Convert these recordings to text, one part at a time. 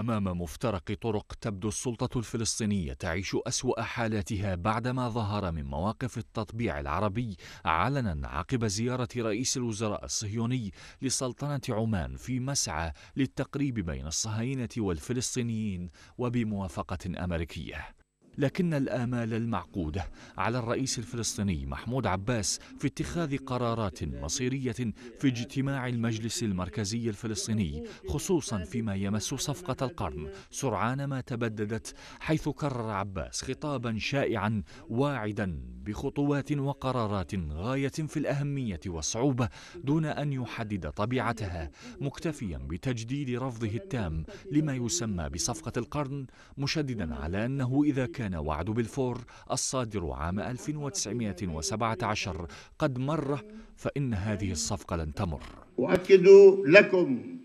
امام مفترق طرق تبدو السلطه الفلسطينيه تعيش اسوا حالاتها بعدما ظهر من مواقف التطبيع العربي علنا عقب زياره رئيس الوزراء الصهيوني لسلطنه عمان في مسعى للتقريب بين الصهاينه والفلسطينيين وبموافقه امريكيه لكن الآمال المعقودة على الرئيس الفلسطيني محمود عباس في اتخاذ قرارات مصيرية في اجتماع المجلس المركزي الفلسطيني خصوصا فيما يمس صفقة القرن سرعان ما تبددت حيث كرر عباس خطابا شائعا واعدا بخطوات وقرارات غايه في الاهميه والصعوبه دون ان يحدد طبيعتها مكتفيا بتجديد رفضه التام لما يسمى بصفقه القرن مشددا على انه اذا كان وعد بالفور الصادر عام 1917 قد مر فان هذه الصفقه لن تمر اؤكد لكم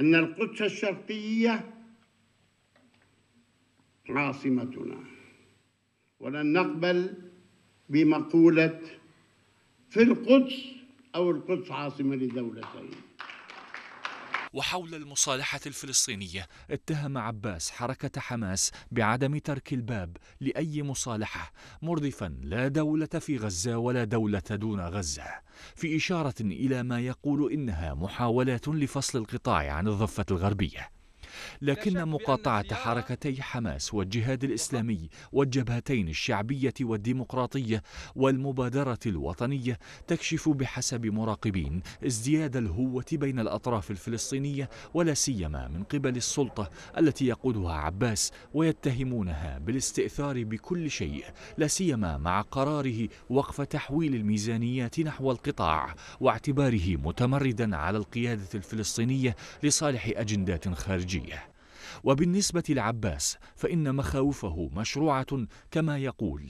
ان القدس الشرقيه عاصمتنا ولن نقبل بمقولة في القدس أو القدس عاصمة لدولتين وحول المصالحة الفلسطينية اتهم عباس حركة حماس بعدم ترك الباب لأي مصالحة مرضفا لا دولة في غزة ولا دولة دون غزة في إشارة إلى ما يقول إنها محاولات لفصل القطاع عن الضفة الغربية لكن مقاطعة حركتي حماس والجهاد الإسلامي والجبهتين الشعبية والديمقراطية والمبادرة الوطنية تكشف بحسب مراقبين ازدياد الهوة بين الأطراف الفلسطينية ولا سيما من قبل السلطة التي يقودها عباس ويتهمونها بالاستئثار بكل شيء لا سيما مع قراره وقف تحويل الميزانيات نحو القطاع واعتباره متمردا على القيادة الفلسطينية لصالح أجندات خارجية وبالنسبة لعباس فإن مخاوفه مشروعة كما يقول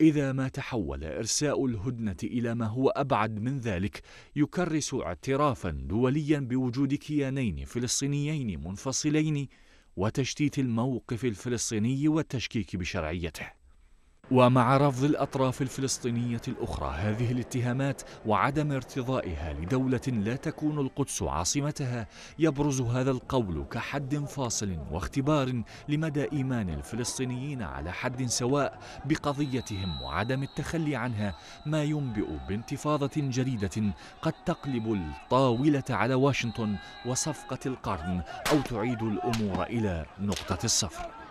إذا ما تحول إرساء الهدنة إلى ما هو أبعد من ذلك يكرس اعترافا دوليا بوجود كيانين فلسطينيين منفصلين وتشتيت الموقف الفلسطيني والتشكيك بشرعيته ومع رفض الأطراف الفلسطينية الأخرى هذه الاتهامات وعدم ارتضائها لدولة لا تكون القدس عاصمتها يبرز هذا القول كحد فاصل واختبار لمدى إيمان الفلسطينيين على حد سواء بقضيتهم وعدم التخلي عنها ما ينبئ بانتفاضة جديدة قد تقلب الطاولة على واشنطن وصفقة القرن أو تعيد الأمور إلى نقطة الصفر